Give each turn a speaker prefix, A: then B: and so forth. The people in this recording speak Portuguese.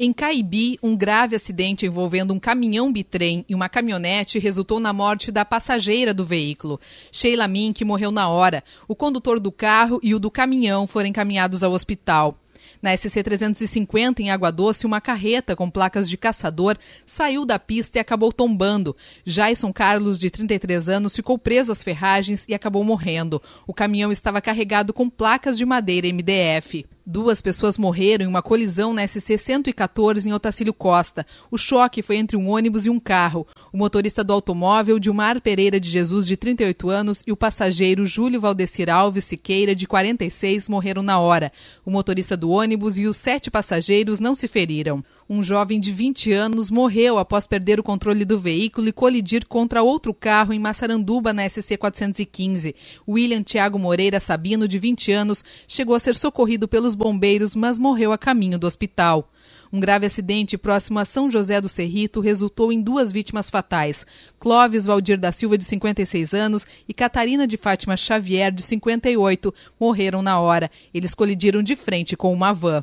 A: Em Caibi, um grave acidente envolvendo um caminhão bitrem e uma caminhonete resultou na morte da passageira do veículo, Sheila Mink, morreu na hora. O condutor do carro e o do caminhão foram encaminhados ao hospital. Na SC-350, em Água Doce, uma carreta com placas de caçador saiu da pista e acabou tombando. Jason Carlos, de 33 anos, ficou preso às ferragens e acabou morrendo. O caminhão estava carregado com placas de madeira MDF. Duas pessoas morreram em uma colisão na SC 114 em Otacílio Costa. O choque foi entre um ônibus e um carro. O motorista do automóvel, Dilmar Pereira de Jesus, de 38 anos, e o passageiro Júlio Valdecir Alves Siqueira, de 46, morreram na hora. O motorista do ônibus e os sete passageiros não se feriram. Um jovem de 20 anos morreu após perder o controle do veículo e colidir contra outro carro em Massaranduba, na SC 415. William Tiago Moreira Sabino, de 20 anos, chegou a ser socorrido pelos bombeiros, mas morreu a caminho do hospital. Um grave acidente próximo a São José do Cerrito resultou em duas vítimas fatais: Clóvis Valdir da Silva, de 56 anos, e Catarina de Fátima Xavier, de 58, morreram na hora. Eles colidiram de frente com uma van.